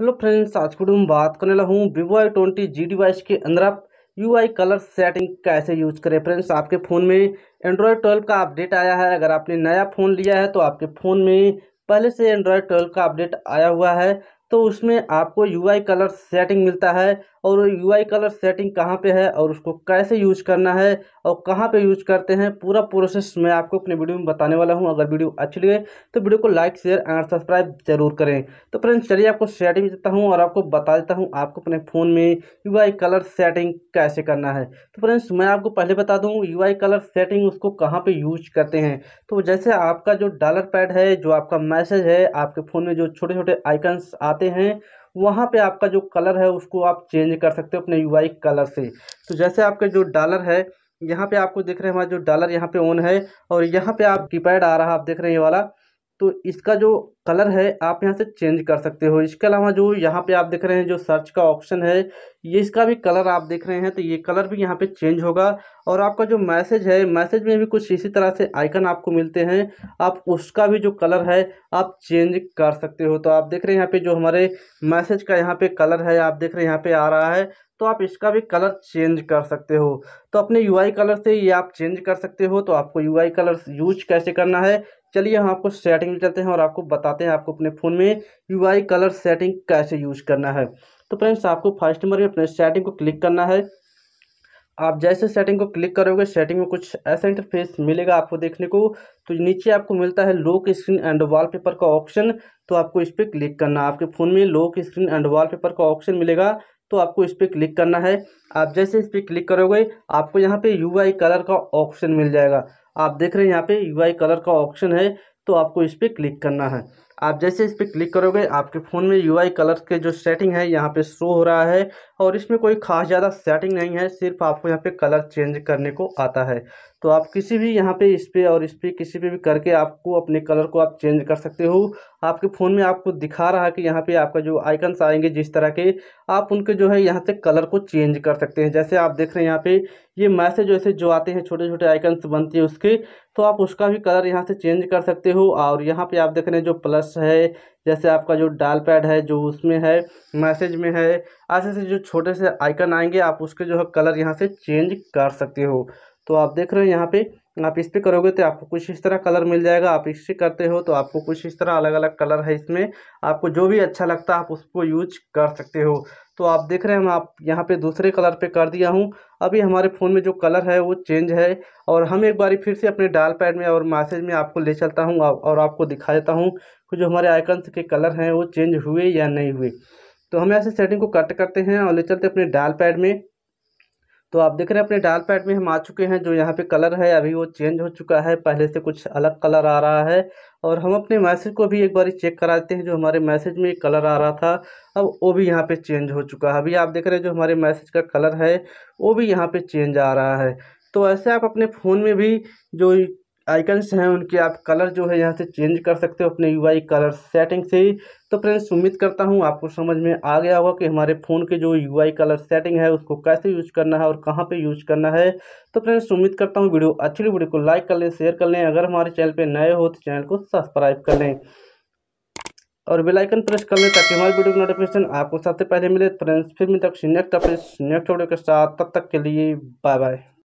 hello friends आज के video में बात करने लगा हूँ Vivo I twenty G device के अंदर आप यू आई कलर सेटिंग कैसे यूज करें फ्रेंड्स आपके फ़ोन में एंड्रॉयड ट्वेल्व का अपडेट आया है अगर आपने नया फ़ोन लिया है तो आपके फ़ोन में पहले से एंड्रॉयड ट्वेल्व का अपडेट आया हुआ है तो उसमें आपको यू आई कलर सेटिंग मिलता है और यू आई कलर सेटिंग कहाँ पे है और उसको कैसे यूज करना है और कहाँ पे यूज करते हैं पूरा प्रोसेस मैं आपको अपने वीडियो में बताने वाला हूँ अगर वीडियो अच्छी लगे तो वीडियो को लाइक शेयर एंड सब्सक्राइब जरूर करें तो फ्रेंड्स चलिए आपको सेटिंग देता हूँ और आपको बता देता हूँ आपको अपने फ़ोन में यू आई कलर सेटिंग कैसे करना है तो फ्रेंड्स मैं आपको पहले बता दूँ यू आई कलर सेटिंग उसको कहाँ पर यूज करते हैं तो जैसे आपका जो डॉलर पैड है जो आपका मैसेज है आपके फ़ोन में जो छोटे छोटे आइकन्स आप चाहते हैं वहाँ पे आपका जो कलर है उसको आप चेंज कर सकते हो अपने यूआई कलर से तो जैसे आपके जो डॉलर है यहाँ पे आपको देख रहे हैं हमारा जो डॉलर यहाँ पे ऑन है और यहाँ पे आप कीपैड आ रहा है आप देख रहे हैं ये वाला तो इसका जो कलर है आप यहाँ से चेंज कर सकते हो इसके अलावा जो यहाँ पे आप देख रहे हैं जो सर्च का ऑप्शन है ये इसका भी कलर आप देख रहे हैं तो ये कलर भी यहाँ पे चेंज होगा और आपका जो मैसेज है मैसेज में भी कुछ इसी तरह से आइकन आपको मिलते हैं आप उसका भी जो कलर है आप चेंज कर सकते हो तो आप देख रहे हैं यहाँ पे जो हमारे मैसेज का यहाँ पे कलर है आप देख रहे हैं यहाँ पे आ रहा है तो आप इसका भी कलर चेंज कर सकते हो तो अपने यूआई कलर से ये आप चेंज कर सकते हो तो आपको यूआई कलर यूज कैसे करना है चलिए हम आपको सेटिंग में चलते हैं और आपको बताते हैं आपको अपने फ़ोन में यू आई कलर सेटिंग कैसे यूज करना है तो फ्रेंड्स आपको फर्स्ट नंबर में अपने सेटिंग को क्लिक करना है आप जैसे सेटिंग को क्लिक करोगे सेटिंग में कुछ ऐसा इंटरफेस मिलेगा आपको देखने को तो नीचे आपको मिलता है लोक स्क्रीन एंड वॉलपेपर का ऑप्शन तो आपको इस पर क्लिक करना आपके फ़ोन में लोक स्क्रीन एंड वॉलपेपर का ऑप्शन मिलेगा तो आपको इस पर क्लिक करना है आप जैसे इस पर क्लिक करोगे आपको यहाँ पे यू आई कलर का ऑप्शन मिल जाएगा आप देख रहे हैं यहाँ पे यूआई कलर का ऑप्शन है तो आपको इस पर क्लिक करना है आप जैसे इस पर क्लिक करोगे आपके फ़ोन में यूआई कलर के जो सेटिंग है यहाँ पे शो हो रहा है और इसमें कोई खास ज़्यादा सेटिंग नहीं है सिर्फ आपको यहाँ पे कलर चेंज करने को आता है तो आप किसी भी यहाँ पे इस पर और इस पर किसी पे भी करके आपको अपने कलर को आप चेंज कर सकते हो आपके फ़ोन में आपको दिखा रहा है कि यहाँ पे आपका जो आइकन्स आएंगे जिस तरह के आप उनके जो है यहाँ से कलर को चेंज कर सकते हैं जैसे आप देख रहे हैं यहाँ पे ये मैसेज वैसे जो आते हैं छोटे छोटे आइकन्स बनते हैं उसके तो आप उसका भी कलर यहाँ से चेंज कर सकते हो और यहाँ पर आप देख रहे हैं जो प्लस है जैसे आपका जो डाल पैड है जो उसमें है मैसेज में है ऐसे ऐसे जो छोटे से आइकन आएंगे आप उसके जो है कलर यहाँ से चेंज कर सकते हो तो आप देख रहे हो यहाँ पे आप इस पर करोगे तो आपको कुछ इस तरह कलर मिल जाएगा आप इससे करते हो तो आपको कुछ इस तरह अलग अलग कलर है इसमें आपको जो भी अच्छा लगता है आप उसको यूज कर सकते हो तो आप देख रहे हैं हम आप यहाँ पे दूसरे कलर पे कर दिया हूँ अभी हमारे फ़ोन में जो कलर है वो चेंज है और हम एक बार फिर से अपने डाल पैड में और मैसेज में आपको ले चलता हूँ और आपको दिखा देता हूँ कि जो हमारे आइकन्स के कलर हैं वो चेंज हुए या नहीं हुए तो हम ऐसे सेटिंग को कट करते हैं और ले चलते अपने डाल पैड में तो आप देख रहे हैं अपने डाल पैड में हम आ चुके हैं जो यहाँ पे कलर है अभी वो चेंज हो चुका है पहले से कुछ अलग कलर आ रहा है और हम अपने मैसेज को भी एक बार चेक कराते हैं जो हमारे मैसेज में कलर आ रहा था अब वो भी यहाँ पे चेंज हो चुका है अभी आप देख रहे हैं जो हमारे मैसेज का कलर है वो भी यहाँ पर चेंज आ रहा है तो ऐसे आप अपने फ़ोन में भी जो आइकन्स हैं उनके आप कलर जो है यहाँ से चेंज कर सकते हो अपने यूआई कलर सेटिंग से ही तो फ्रेंड्स उम्मीद करता हूँ आपको समझ में आ गया होगा कि हमारे फ़ोन के जो यूआई कलर सेटिंग है उसको कैसे यूज करना है और कहाँ पे यूज करना है तो फ्रेंड्स उम्मीद करता हूँ वीडियो अच्छी लगी वीडियो को लाइक कर लें शेयर कर लें अगर हमारे चैनल पर नए हो तो चैनल को सब्सक्राइब कर लें और बेलाइकन प्रेस कर लें ताकि हमारे वीडियो की नोटिफिकेशन आपको सबसे पहले मिले फ्रेंड्स फिर मिल तक नेक्स्ट अपने नेक्स्ट वीडियो के साथ तब तक के लिए बाय बाय